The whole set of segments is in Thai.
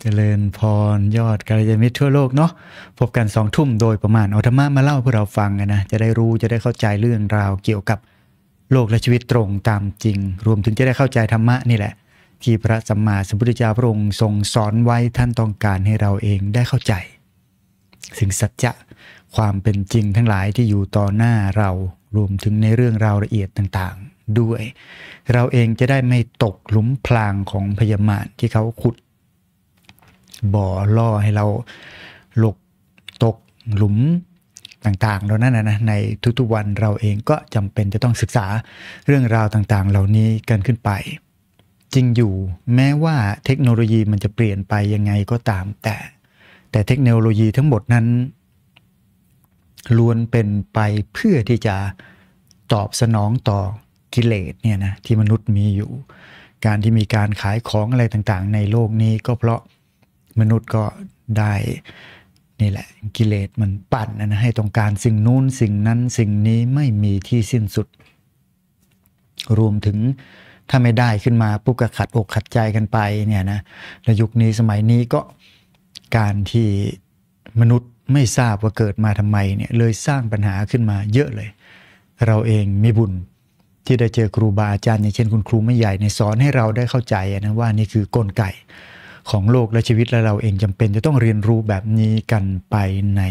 เจริญพรยอดกัลยาณมิตรทั่วโลกเนาะพบกันสอง ทุ่มโดยประมาณเอาธรรมะ มาเล่าพวกเราฟังนะ จะได้รู้จะได้เข้าใจเรื่องราว เกี่ยวกับโลกและชีวิตตรงตามจริง รวมถึงจะได้เข้าใจธรรมะนี่แหละ ที่พระสัมมาสัมพุทธเจ้าพระองค์ทรงสอนไว้ท่านต้องการให้เราเองได้เข้าใจสิ่งสัจจะ ความเป็นจริงทั้งหลายที่อยู่ต่อหน้าเรารวมถึงในเรื่องราวละเอียดต่างๆ ด้วย เราเองจะได้ไม่ตกหลุมพรางของพยามารที่เขาขุดบ่อล่อให้เราหลกตกหลุมต่างๆเหล่านั้นนะในทุกๆวันเราเองก็จำเป็นจะต้องศึกษาเรื่องราวต่างๆเหล่านี้กันขึ้นไป จริงอยู่แม้ว่าเทคโนโลยีมันจะเปลี่ยนไปยังไงก็ตามแต่แต่เทคโนโลยีทั้งหมดนั้นล้วนเป็นไปเพื่อที่จะตอบสนองต่อกิเลสเนี่ยนะที่มนุษย์มีอยู่ การที่มีการขายของอะไรต่างๆ ในโลกนี้ก็เพราะมนุษย์ก็ได้นี่แหละกิเลสมันปั่นนะให้ต้องการสิ่งนู้นสิ่งนั้นสิ่งนี้ไม่มีที่สิ้นสุด รวมถึงถ้าไม่ได้ขึ้นมาปุ๊บก็ขัดอกขัดใจกันไปเนี่ยนะในยุคนี้สมัยนี้ก็การที่มนุษย์ไม่ทราบว่าเกิดมาทำไมเนี่ยเลยสร้างปัญหาขึ้นมาเยอะเลย เราเองมีบุญ ที่ได้เจอครูบาอาจารย์อย่างเช่นคุณครูไม่ใหญ่ในสอนให้เราได้เข้าใจนะว่านี่คือกลไกของโลกและชีวิตและเราเองจำเป็นจะต้องเรียนรู้แบบนี้กันไปใน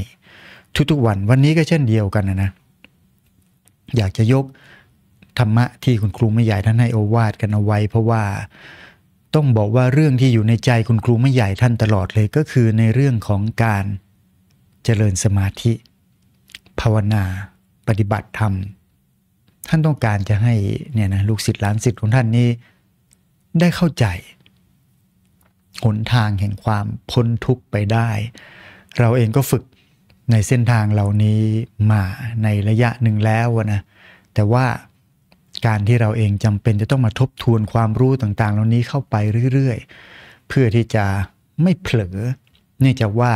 ทุกๆวันวันนี้ก็เช่นเดียวกันนะนะอยากจะยกธรรมะที่คุณครูไม่ใหญ่ท่านให้โอวาดกันเอาไว้ เพราะว่าต้องบอกว่าเรื่องที่อยู่ในใจคุณครูไม่ใหญ่ท่านตลอดเลยก็คือในเรื่องของการเจริญสมาธิ ภาวนา ปฏิบัติธรรม ท่านต้องการจะให้เนี่ยนะลูกศิษย์หลานศิษย์ของท่านนี้ได้เข้าใจหนทางแห่งความพ้นทุกข์ไปได้ เราเองก็ฝึกในเส้นทางเหล่านี้มาในระยะหนึ่งแล้วนะ แต่ว่าการที่เราเองจำเป็นจะต้องมาทบทวนความรู้ต่างๆ เหล่านี้เข้าไปเรื่อย ๆ เพื่อที่จะไม่เผลอ เนื่องจากว่า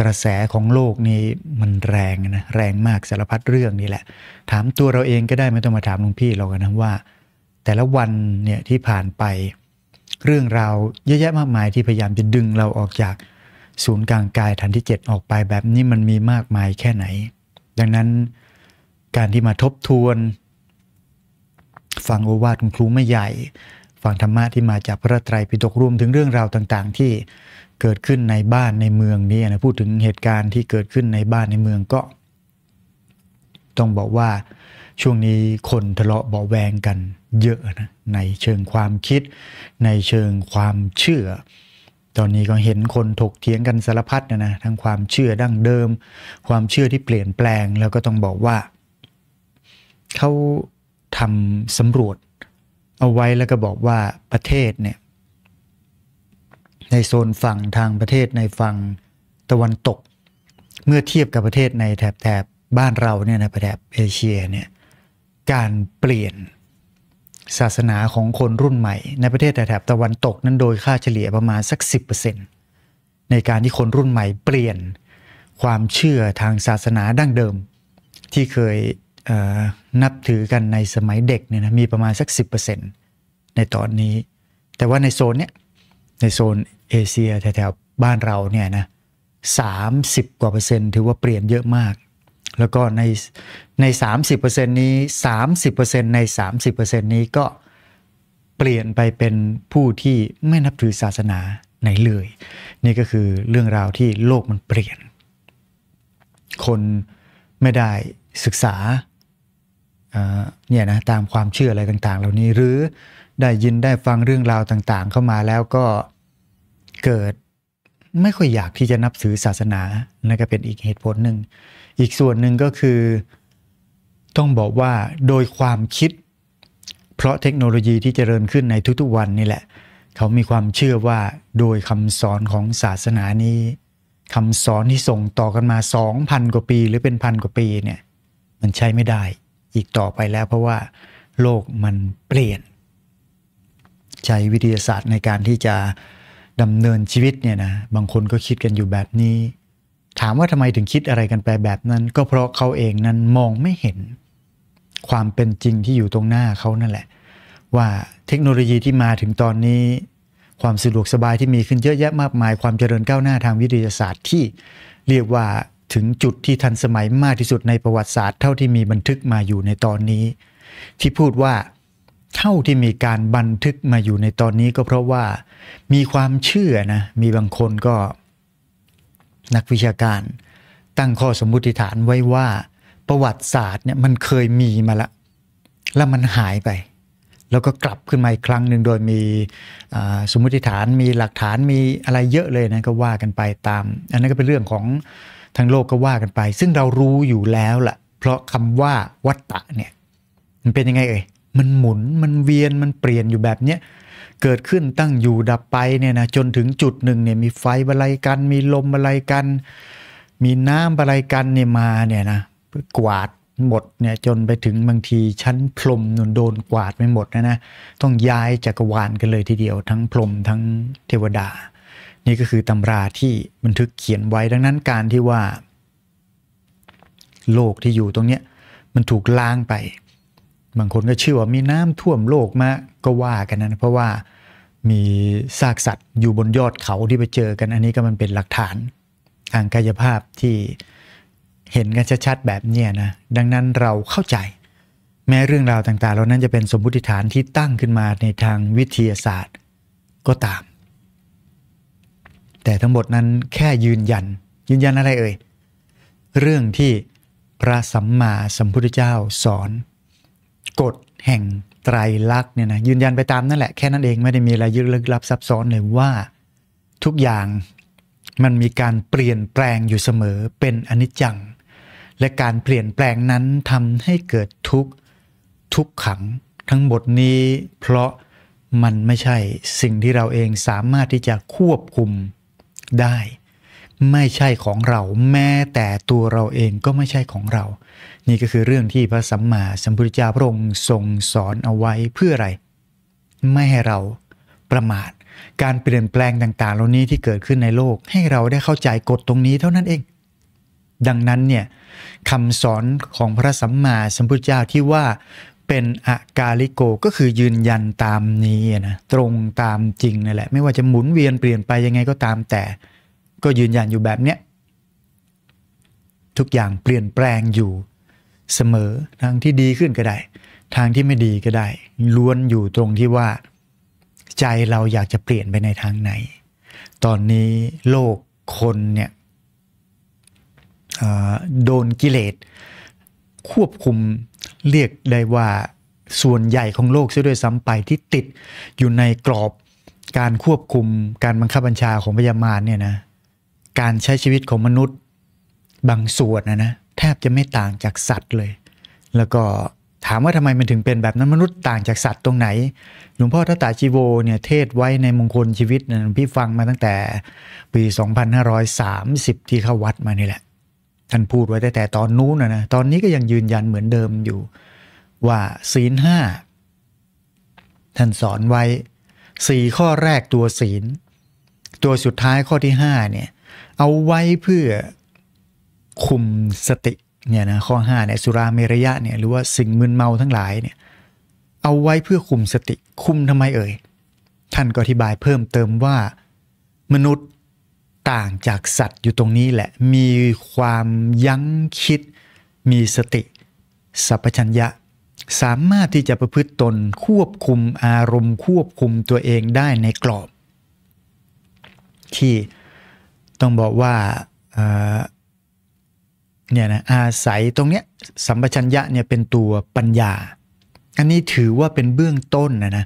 กระแสของโลกนี้มันแรงนะแรงมากสารพัดเรื่องนี่แหละ ถามตัวเราเองก็ได้ไม่ต้องมาถามหลวงพี่เรากันนะว่า แต่ละวันเนี่ยที่ผ่านไปเรื่องราวเยอะแยะมากมายที่พยายามจะดึงเราออกจากศูนย์กลางกายฐานที่ 7 ออกไปแบบนี้มันมีมากมายแค่ไหน ดังนั้นการที่มาทบทวนฟังโอวาทของครูไม่ใหญ่ฟังธรรมะที่มาจากพระไตรปิฎกรวมถึงเรื่องราวต่าง ๆ ที่เกิดขึ้นในบ้านในเมืองนี้นะพูดถึงเหตุการณ์ที่เกิดขึ้นในบ้านในเมืองก็ต้องบอกว่าช่วงนี้คนทะเลาะเบาแวงกันเยอะนะในเชิงความคิด ในเชิงความเชื่อ ตอนนี้ก็เห็นคนถกเถียงกันสารพัดนะนะทั้งความเชื่อดั้งเดิม ความเชื่อที่เปลี่ยนแปลงแล้วก็ต้องบอกว่า เขาทำสำรวจเอาไว้แล้วก็บอกว่าประเทศเนี่ยในโซนฝั่งทางประเทศในฝั่งตะวันตก เมื่อเทียบกับประเทศในแถบแถบบ้านเราเนี่ยนะแถบเอเชียเนี่ยการเปลี่ยนศาสนาของคนรุ่นใหม่ ในประเทศ แถบตะวันตกนั้นโดยค่าเฉลี่ยประมาณสัก 10%ในการที่คนรุ่นใหม่ เปลี่ยน ความเชื่อทางศาสนาดั้งเดิม ที่เคยเนับถือกันในสมัยเด็กเนี่ยนะมีประมาณสัก 10%ในตอนนี้แต่ว่าในโซนเนี้ยในโซนเอเชียแถวๆบ้านเราเนี่ยนะสามสิบกว่าเปอร์เซ็นต์ถือว่าเปลี่ยนเยอะมากแล้วก็ในใน30%นี้30%ใน30%นี้ก็เปลี่ยนไปเป็นผู้ที่ไม่นับถือศาสนาไหนเลยนี่ก็คือเรื่องราวที่โลกมันเปลี่ยน คนไม่ได้ศึกษาเนี่ยนะตามความเชื่ออะไรต่างๆ เหล่านี้หรือได้ยินได้ฟังเรื่องราวต่างๆ เข้ามาแล้วก็เกิดไม่ค่อยอยากที่จะนับถือศาสนานั่นก็เป็นอีกเหตุผลหนึ่งอีกส่วนหนึ่งก็คือต้องบอกว่าโดยความคิด เพราะเทคโนโลยีที่เจริญขึ้นในทุกๆวันนี่แหละ เขามีความเชื่อว่าโดยคำสอนของศาสนานี้คำสอนที่ส่งต่อกันมา 2,000 กว่าปีหรือเป็นพันกว่าปีเนี่ยมันใช้ไม่ได้ อีกต่อไปแล้วเพราะว่าโลกมันเปลี่ยน ใช้วิทยาศาสตร์ในการที่จะดำเนินชีวิตเนี่ยนะบางคนก็คิดกันอยู่แบบนี้ถามว่าทำไมถึงคิดอะไรกันไปแบบนั้น ก็เพราะเขาเองนั้นมองไม่เห็น ความเป็นจริงที่อยู่ตรงหน้าเขานั่นแหละ ว่าเทคโนโลยีที่มาถึงตอนนี้ ความสะดวกสบายที่มีขึ้นเยอะแยะมากมาย ความเจริญก้าวหน้าทางวิทยาศาสตร์ที่เรียกว่าถึงจุดที่ทันสมัยมากที่สุดในประวัติศาสตร์เท่าที่มีบันทึกมาอยู่ในตอนนี้ ที่พูดว่า เท่าที่มีการบันทึกมาอยู่ในตอนนี้ก็เพราะว่ามีความเชื่อนะมีบางคนก็นักวิชาการตั้งข้อสมมติฐานไว้ว่าประวัติศาสตร์เนี่ยมันเคยมีมาละแล้วมันหายไป แล้วก็กลับขึ้นมาอีกครั้งหนึ่งโดยมีสมมติฐานมีหลักฐานมีอะไรเยอะเลยนะก็ว่ากันไปตาม อันนั้นก็เป็นเรื่องของทางโลกก็ว่ากันไป ซึ่งเรารู้อยู่แล้วละ่ะเพราะคำว่าวัตตะเนี่ยมันเป็นยังไงเอ่ยมันหมุนมันเวียนมันเปลี่ยนอยู่แบบเนี้ยเกิดขึ้นตั้งอยู่ดับไปเนี่ยนะจนถึงจุดหนึ่งเนี่ยมีไฟบลัยกัน มีลมบลัยกัน มีน้ำบลัยกันเนี่ยมาเนี่ยนะกวาดหมดเนี่ยจนไปถึงบางทีชั้นพรมนุนโดนกวาดไปหมดนะนะต้องย้ายจักรวาลกันเลยทีเดียวทั้งพรมทั้งเทวดา นี่ก็คือตำราที่บันทึกเขียนไว้ดัง นั้นการที่ว่าโลกที่อยู่ตรงเนี้ยมันถูกล้างไปบางคนก็เชื่อว่ามีน้ำท่วมโลกมา ก็ว่ากันนะเพราะว่ามีซากสัตว์อยู่บนยอดเขาที่ไปเจอกันอันนี้ก็มันเป็นหลักฐานทางกายภาพที่เห็นกันชัดๆแบบเนี้นะ ดังนั้นเราเข้าใจ แม้เรื่องราวต่างๆเรานั้นจะเป็นสมมติฐานที่ตั้งขึ้นมาในทางวิทยาศาสตร์ก็ตาม แต่ทั้งหมดนั้นแค่ยืนยันยืนยันอะไรเอ่ยเรื่องที่พระสัมมาสัมพุทธเจ้าสอนกฎแห่งไตรลักษณ์เนี่ยนะยืนยันไปตามนั่นแหละแค่นั้นเองไม่ได้มีอะไรยึดลึกลับซับซ้อนเลยว่า ทุกอย่างมันมีการเปลี่ยนแปลงอยู่เสมอเป็นอนิจจัง และการเปลี่ยนแปลงนั้นทำให้เกิดทุกทุกขังทั้งหมดนี้ เพราะมันไม่ใช่สิ่งที่เราเองสามารถที่จะควบคุมได้ไม่ใช่ของเราแม้แต่ตัวเราเองก็ไม่ใช่ของเรา นี่ก็คือเรื่องที่พระสัมมาสัมพุทธเจ้าพระองค์ทรงสอนเอาไว้เพื่ออะไร ไม่ให้เราประมาทการเปลี่ยนแปลงต่าง ๆ เหล่านี้ที่เกิดขึ้นในโลกให้เราได้เข้าใจกฎตรงนี้เท่านั้นเอง ดังนั้นเนี่ยคำสอนของพระสัมมาสัมพุทธเจ้าที่ว่าเป็นอากาลิโกก็คือยืนยันตามนี้นะตรงตามจริงนั่นแหละไม่ว่าจะหมุนเวียนเปลี่ยนไปยังไงก็ตามแต่ก็ยืนยันอยู่แบบเนี้ย ทุกอย่างเปลี่ยนแปลงอยู่เสมอทางที่ดีขึ้นก็ได้ ทางที่ไม่ดีก็ได้ ล้วนอยู่ตรงที่ว่าใจเราอยากจะเปลี่ยนไปในทางไหน ตอนนี้โลกคนเนี่ยโดนกิเลสควบคุมเรียกได้ว่าส่วนใหญ่ของโลกซะด้วยซ้ำไปที่ติดอยู่ในกรอบการควบคุมการบังคับบัญชาของพญามารเนี่ยนะการใช้ชีวิตของมนุษย์บางส่วนนะนะ แทบจะไม่ต่างจากสัตว์เลย แล้วก็ถามว่าทำไมมันถึงเป็นแบบนั้น มนุษย์ต่างจากสัตว์ตรงไหนหลวงพ่อทัตตาชีโวเนี่ย เทศไว้ในมงคลชีวิตนะพี่ฟังมาตั้งแต่ปี 2530 ที่เข้าวัดมานี่แหละ ท่านพูดไว้แต่แต่ตอนนู้นนะนะตอนนี้ก็ยังยืนยันเหมือนเดิมอยู่ ว่าศีลห้าท่านสอนไว้สี่ข้อแรกตัวศีล ตัวสุดท้ายข้อที่ห้าเนี่ยเอาไว้เพื่อคุมสติเนี่ยนะข้อ5เนี่ยสุราเมรยะเนี่ยหรือว่าสิ่งมึนเมาทั้งหลายเนี่ยเอาไว้เพื่อคุมสติคุมทำไมเอ่ย ท่านก็อธิบายเพิ่มเติมว่ามนุษย์ต่างจากสัตว์อยู่ตรงนี้แหละ มีความยั้งคิด มีสติสัพชัญญะ สามารถที่จะประพฤติตนควบคุมอารมณ์ ควบคุมตัวเองได้ในกรอบ ที่ต้องบอกว่าเนี่ยนะอาศัยตรงเนี้ยสัมปชัญญะเนี่ยเป็นตัวปัญญา อันนี้ถือว่าเป็นเบื้องต้นนะนะ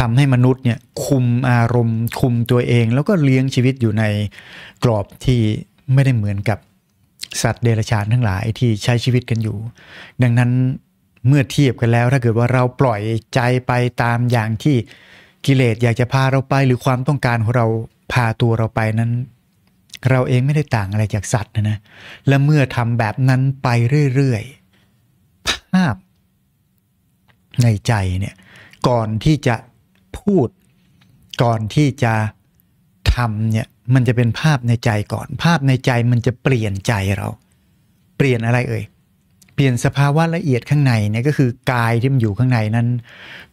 ทำให้มนุษย์เนี่ยคุมอารมณ์คุมตัวเอง แล้วก็เลี้ยงชีวิตอยู่ในกรอบที่ไม่ได้เหมือนกับสัตว์เดรัจฉานทั้งหลายที่ใช้ชีวิตกันอยู่ ดังนั้นเมื่อเทียบกันแล้ว ถ้าเกิดว่าเราปล่อยใจไปตามอย่างที่กิเลส อยากจะพาเราไปหรือความต้องการของเราพาตัวเราไปนั้นเราเองไม่ได้ต่างอะไรจากสัตว์นะนะ และเมื่อทำแบบนั้นไปเรื่อย ๆ ภาพในใจเนี่ย ก่อนที่จะพูด ก่อนที่จะทำเนี่ย มันจะเป็นภาพในใจก่อน ภาพในใจมันจะเปลี่ยนใจเรา เปลี่ยนอะไรเอ่ย เปลี่ยนสภาวะละเอียดข้างในเนี่ยก็คือกายที่มันอยู่ข้างในนั้น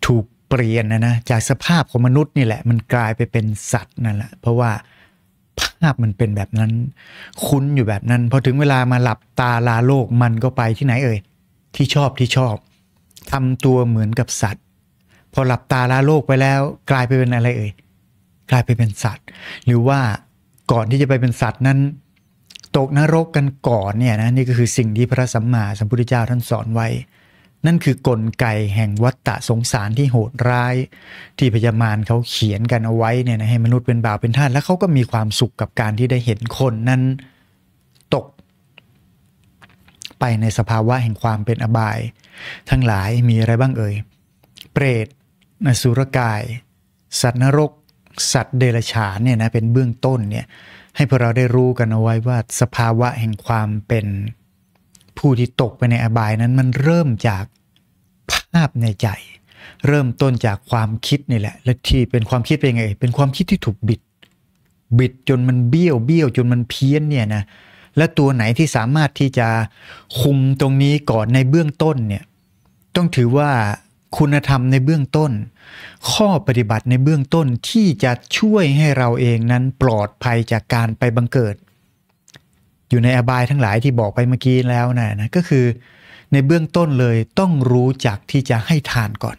ถูกเปลี่ยนนะนะ จากสภาพของมนุษย์นี่แหละ มันกลายไปเป็นสัตว์นั่นแหละ เพราะว่าภาพมันเป็นแบบนั้น คุ้นอยู่แบบนั้นพอถึงเวลามาหลับตาลาโลกมันก็ไปที่ไหนเอ่ยที่ชอบที่ชอบทำตัวเหมือนกับสัตว์ พอหลับตาลาโลกไปแล้ว กลายไปเป็นอะไรเอ่ยกลายไปเป็นสัตว์ หรือว่าก่อนที่จะไปเป็นสัตว์นั้นตกนรกกันก่อนเนี่ยนะนี่ก็คือสิ่งที่พระสัมมาสัมพุทธเจ้าท่านสอนไว้นั่นคือกลไกแห่งวัฏฏะสงสารที่โหดร้าย ที่พญามารเขาเขียนกันเอาไว้เนี่ยนะให้มนุษย์เป็นบ่าวเป็นทาสแล้วเขาก็มีความสุขกับการที่ได้เห็นคนนั้นตกไปในสภาวะแห่งความเป็นอบาย ทั้งหลายมีอะไรบ้างเอ่ยเปรตนสุรกายสัตว์นรกสัตว์เดรัจฉานเนี่ยนะเป็นเบื้องต้นเนี่ยให้พวกเราได้รู้กันเอาไว้ว่าสภาวะแห่งความเป็นผู้ที่ตกไปในอบายนั้นมันเริ่มจากภาพในใจเริ่มต้นจากความคิดนี่แหละ และที่เป็นความคิดเป็นไงเป็นความคิดที่ถูกบิด บิดจนมันเบี้ยวเบี้ยวจนมันเพี้ยนเนี่ยนะและตัวไหนที่สามารถที่จะคุมตรงนี้ก่อนในเบื้องต้นเนี่ยต้องถือว่าคุณธรรมในเบื้องต้น ข้อปฏิบัติในเบื้องต้นที่จะช่วยให้เราเองนั้นปลอดภัยจากการไปบังเกิดอยู่ในอบายทั้งหลายที่บอกไปเมื่อกี้แล้วนะนะก็คือในเบื้องต้นเลยต้องรู้จักที่จะให้ทานก่อน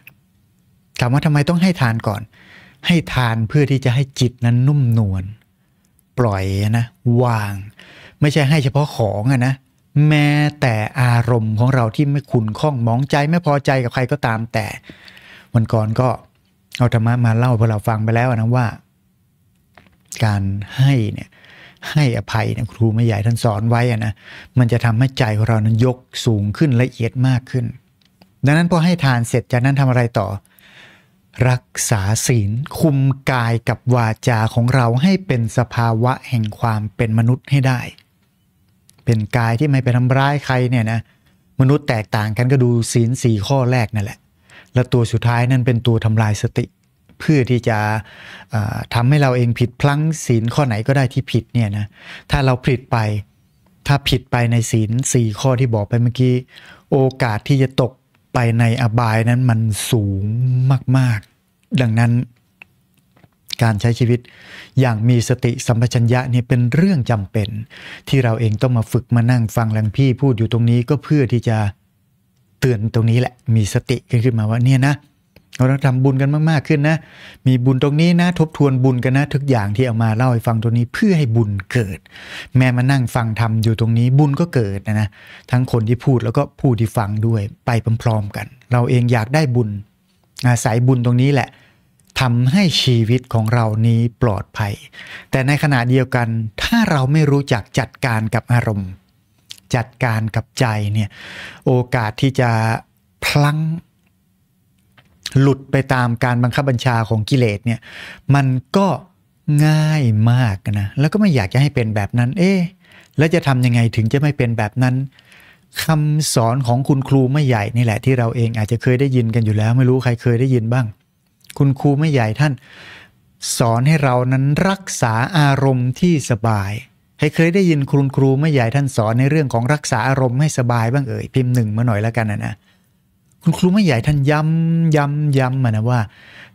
ถามว่าทำไมต้องให้ทานก่อน ให้ทานเพื่อที่จะให้จิตนั้นนุ่มนวลปล่อยนะ วาง ไม่ใช่ให้เฉพาะของอะนะ แม้แต่อารมณ์ของเราที่ไม่ขุนข้องมองใจไม่พอใจกับใครก็ตามแต่วันก่อนก็เอาธรรมะมาเล่าพวกเราฟังไปแล้วนะว่า การให้เนี่ยให้อภัยนะครูแม่ใหญ่ท่าน สอนไว้นะมันจะทำให้ใจของเรานั้นยกสูงขึ้นละเอียดมากขึ้น ดังนั้นพอให้ทานเสร็จจากนั้นทำอะไรต่อ รักษาศีลคุมกายกับวาจาของเราให้เป็นสภาวะแห่งความเป็นมนุษย์ให้ได้ เป็นกายที่ไม่ไปทำร้ายใครเนี่ยนะมนุษย์แตกต่างกันก็ดูศีลสี่ข้อแรกนั่นแหละ และตัวสุดท้ายนั่นเป็นตัวทำลายสติเพื่อที่จะทำให้เราเองผิดพลั้งศีลข้อไหนก็ได้ที่ผิดเนี่ยนะถ้าเราผิดไปถ้าผิดไปในศีลสี่ข้อที่บอกไปเมื่อกี้ โอกาสที่จะตกไปในอบายนั้นมันสูงมากๆ ดังนั้น การใช้ชีวิตอย่างมีสติสัมปชัญญะเนี่ยเป็นเรื่องจำเป็น ที่เราเองต้องมาฝึกมานั่งฟังหลงพี่พูดอยู่ตรงนี้ก็เพื่อที่จะเตือนตรงนี้แหละมีสติขึ้นมาว่าเนี่ยนะเราต้องทำบุญกันมาก ๆ ขึ้นนะ มีบุญตรงนี้นะทบทวนบุญกันนะทุกอย่างที่เอามาเล่าให้ฟังตรงนี้เพื่อให้บุญเกิด แม่มานั่งฟังทำอยู่ตรงนี้บุญก็เกิดนะนะทั้งคนที่พูดแล้วก็ผู้ที่ฟังด้วยไปพร้อมๆกัน เราเองอยากได้บุญอาศัยบุญตรงนี้แหละทำให้ชีวิตของเรานี้ปลอดภัย แต่ในขณะเดียวกันถ้าเราไม่รู้จักจัดการกับอารมณ์ จัดการกับใจเนี่ยโอกาสที่จะพลั้งหลุดไปตามการบังคับบัญชาของกิเลสเนี่ยมันก็ง่ายมากนะ แล้วก็ไม่อยากจะให้เป็นแบบนั้นเอ๊แล้วจะทำยังไงถึงจะไม่เป็นแบบนั้นคำสอนของคุณครูไม่ใหญ่นี่แหละที่เราเองอาจจะเคยได้ยินกันอยู่แล้ว ไม่รู้ใครเคยได้ยินบ้าง คุณครูไม่ใหญ่ท่าน สอนให้เรานั้นรักษาอารมณ์ที่สบายใครเคยได้ยินคุณครูไม่ใหญ่ท่านสอนในเรื่องของรักษาอารมณ์ให้สบายบ้างเอ่ยพิมพ์หนึ่งมาหน่อยแล้วกันนะนะคุณครูไม่ใหญ่ท่านย้ำย้ำย้ำมานะว่า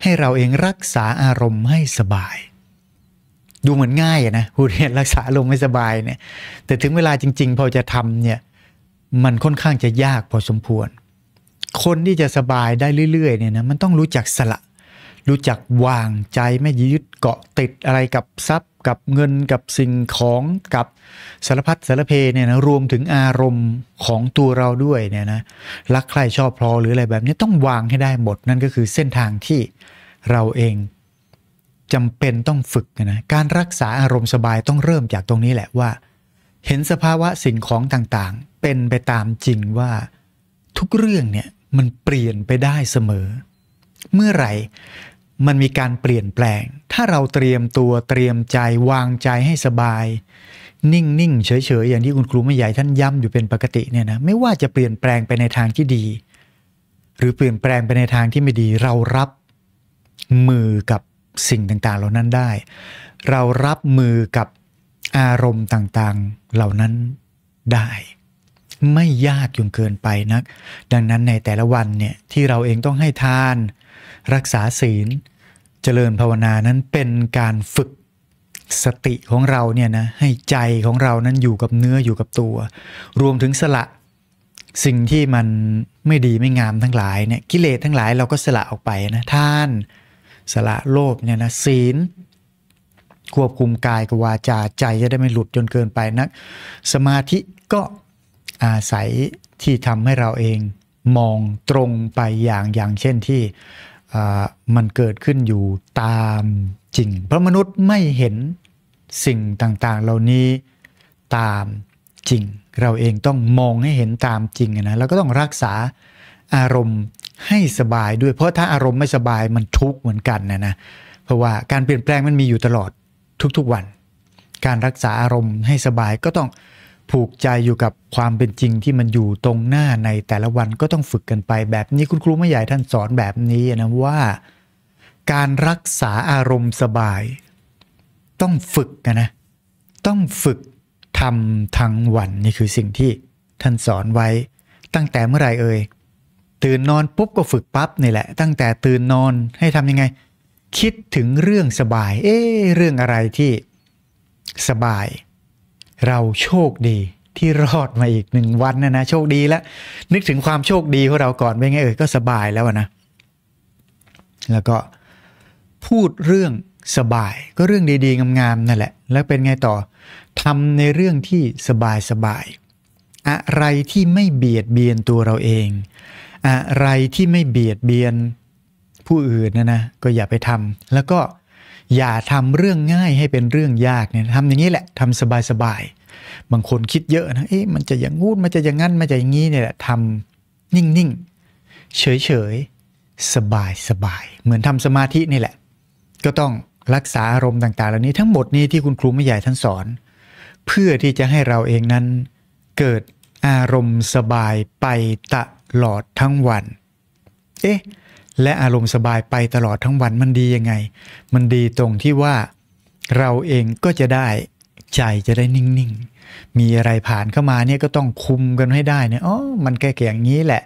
ให้เราเองรักษาอารมณ์ให้สบาย ดูเหมือนง่ายนะผู้เรียนรักษาอารมณ์ให้สบายเนี่ยแต่ถึงเวลาจริง ๆพอจะทำเนี่ยมันค่อนข้างจะยากพอสมควรคนที่จะสบายได้เรื่อยๆเนี่ยนะมันต้องรู้จักสละรู้จักวางใจไม่ยึดเกาะติดอะไรกับทรัพย์ กับเงินกับสิ่งของกับสารพัดสารเพเนี่ยนะรวมถึงอารมณ์ของตัวเราด้วยเนี่ยนะรักใครชอบพอหรืออะไรแบบนี้ต้องวางให้ได้หมดนั่นก็คือเส้นทางที่เราเองจำเป็นต้องฝึกนะการรักษาอารมณ์สบายต้องเริ่มจากตรงนี้แหละว่า เห็นสภาวะสิ่งของต่าง ๆ เป็นไปตามจริงว่า ทุกเรื่องเนี่ยมันเปลี่ยนไปได้เสมอเมื่อไหร่มันมีการเปลี่ยนแปลง ถ้าเราเตรียมตัวเตรียมใจวางใจให้สบาย นิ่งๆเฉยๆอย่างที่คุณครูไม่ใหญ่ท่านย้ำอยู่เป็นปกติเนี่ยนะไม่ว่าจะเปลี่ยนแปลงไปในทางที่ดี หรือเปลี่ยนแปลงไปในทางที่ไม่ดี เรารับมือกับสิ่งต่างๆ เหล่านั้นได้ เรารับมือกับอารมณ์ต่างๆเหล่านั้นได้ ไม่ยากจนเกินไปนักดังนั้นในแต่ละวันเนี่ยที่เราเองต้องให้ทานรักษาศีลเจริญภาวนานั้นเป็นการฝึกสติของเราเนี่ยนะให้ใจของเรานั้นอยู่กับเนื้ออยู่กับตัว รวมถึงสละสิ่งที่มันไม่ดีไม่งามทั้งหลายเนี่ยกิเลสทั้งหลายเราก็สละออกไปนะท่าน สละโลภเนี่ยนะศีล ควบคุมกายกับวาจาใจจะได้ไม่หลุดจนเกินไปนักสมาธิก็อาศัยที่ทำให้เราเองมองตรงไปอย่างอย่างเช่นที่มันเกิดขึ้นอยู่ตามจริง เพราะมนุษย์ไม่เห็นสิ่งต่างๆ เหล่านี้ตามจริง เราเองต้องมองให้เห็นตามจริงนะ แล้วก็ต้องรักษาอารมณ์ให้สบาย ด้วย เพราะถ้าอารมณ์ไม่สบายมันทุกข์เหมือนกันนะนะเพราะว่าการเปลี่ยนแปลงมันมีอยู่ตลอดทุกๆวัน การรักษาอารมณ์ให้สบายก็ต้องผูกใจอยู่กับความเป็นจริงที่มันอยู่ตรงหน้าในแต่ละวันก็ต้องฝึกกันไปแบบนี้คุณครูไม่ใหญ่ท่านสอนแบบนี้นะ ว่าการรักษาอารมณ์สบายต้องฝึกนะนะ ต้องฝึกทำทั้งวันนี่คือสิ่งที่ท่านสอนไว้ ตั้งแต่เมื่อไหร่เอ่ยตื่นนอนปุ๊บก็ฝึกปั๊บนี่แหละ ตั้งแต่ตื่นนอนให้ทำยังไง คิดถึงเรื่องสบาย เอ๊เรื่องอะไรที่สบายเราโชคดีที่รอดมาอีกหนึ่งวันนะนะโชคดีแล้ว นึกถึงความโชคดีของเราก่อนเป็นไงเอ่ยก็สบายแล้วนะแล้วก็พูดเรื่องสบายก็เรื่องดีๆงามๆนั่นแหละ แล้วเป็นไงต่อทำในเรื่องที่สบายสบายอะไรที่ไม่เบียดเบียนตัวเราเอง อะไรที่ไม่เบียดเบียนผู้อื่นนะนะก็อย่าไปทำแล้วก็อย่าทำเรื่องง่ายให้เป็นเรื่องยากเนี่ยทำอย่างนี้แหละทำสบายๆบางคนคิดเยอะนะเอ๊ะมันจะอย่างงูดมันจะอย่างงั้น มันจะอย่างนี้เนี่ยแหละทำนิ่ง ๆ เฉยๆสบายๆเหมือนทำสมาธินี่แหละ ก็ต้องรักษาอารมณ์ต่างๆเหล่านี้ ทั้งหมดนี้ที่คุณครูไม่ใหญ่ท่านสอน เพื่อที่จะให้เราเองนั้นเกิดอารมณ์สบายไปตลอดทั้งวัน เอ๊ะและอารมณ์สบายไปตลอดทั้งวันมันดียังไง มันดีตรงที่ว่าเราเองก็จะได้ใจจะได้นิ่งๆ มีอะไรผ่านเข้ามาเนี่ยก็ต้องคุมกันให้ได้เนี่ยอ๋อมันแก่อย่างนี้แหละ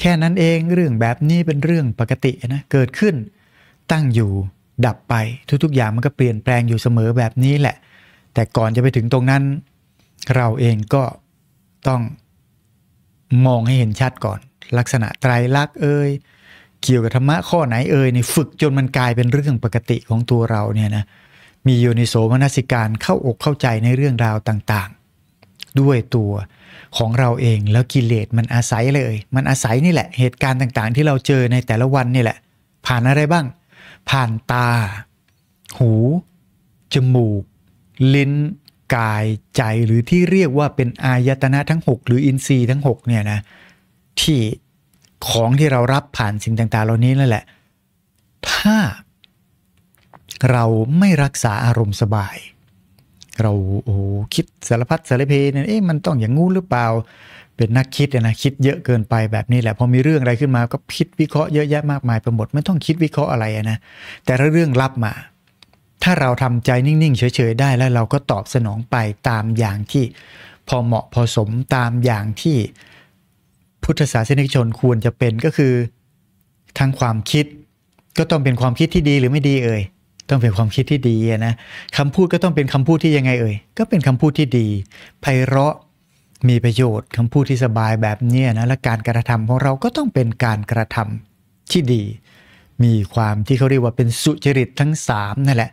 แค่นั้นเองเรื่องแบบนี้เป็นเรื่องปกตินะ เกิดขึ้น ตั้งอยู่ ดับไป ทุก ๆ อย่างมันก็เปลี่ยนแปลงอยู่เสมอแบบนี้แหละ แต่ก่อนจะไปถึงตรงนั้น เราเองก็ต้องมองให้เห็นชัดก่อน ลักษณะไตรลักษณ์เอ่ยเกี่ยวกับธรรมะข้อไหนเอ่ยในฝึกจนมันกลายเป็นเรื่องปกติของตัวเราเนี่ยนะมีโยนิโสมนสิการเข้าอกเข้าใจในเรื่องราวต่างๆ ด้วยตัวของเราเองแล้วกิเลสมันอาศัยเลย มันอาศัยนี่แหละ เหตุการณ์ต่างๆ ที่เราเจอในแต่ละวันนี่แหละผ่านอะไรบ้าง ผ่านตา หู จมูก ลิ้น กายใจหรือที่เรียกว่าเป็นอายตนะทั้ง 6 หรืออินทรีย์ทั้ง6เนี่ยนะที่ของที่เรารับผ่านสิ่งต่างๆ เหล่านี้นั่นแหละ ถ้าเราไม่รักษาอารมณ์สบาย เราโอ้คิดสารพัดสารเพเนี่ย เอ๊ะมันต้องอย่างงู้หรือเปล่า เป็นนักคิดนะคิดเยอะเกินไปแบบนี้แหละ พอมีเรื่องอะไรขึ้นมาก็คิดวิเคราะห์เยอะแยะมากมายไปหมดไม่ต้องคิดวิเคราะห์อะไรนะ แต่ถ้าเรื่องรับมา ถ้าเราทำใจนิ่งๆเฉยๆได้แล้วเราก็ตอบสนองไปตามอย่างที่พอเหมาะพอสมตามอย่างที่พุทธศาสนิกชนควรจะเป็นก็คือทางความคิดก็ต้องเป็นความคิดที่ดีหรือไม่ดีเอ่ยต้องเป็นความคิดที่ดีนะคำพูดก็ต้องเป็นคำพูดที่ยังไงเอ่ยก็เป็นคำพูดที่ดีไพเราะมีประโยชน์คำพูดที่สบายแบบนี้นะและการกระทำของเราก็ต้องเป็นการกระทำที่ดี มีความที่เขาเรียกว่าเป็นสุจริตทั้ง3นั่นแหละ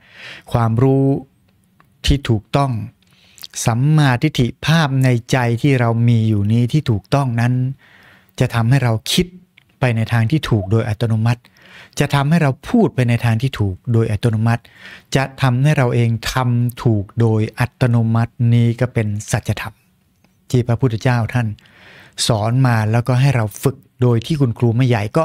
ความรู้ที่ถูกต้องสัมมาทิฏฐิภาพในใจที่เรามีอยู่นี้ที่ถูกต้องนั้นจะทำให้เราคิดไปในทางที่ถูกโดยอัตโนมัติ จะทำให้เราพูดไปในทางที่ถูกโดยอัตโนมัติ จะทำให้เราเองทำถูกโดยอัตโนมัตินี้ก็เป็นสัจธรรมที่พระพุทธเจ้าท่าน สอนมาแล้วก็ให้เราฝึกโดยที่คุณครูไม่ใหญ่ก็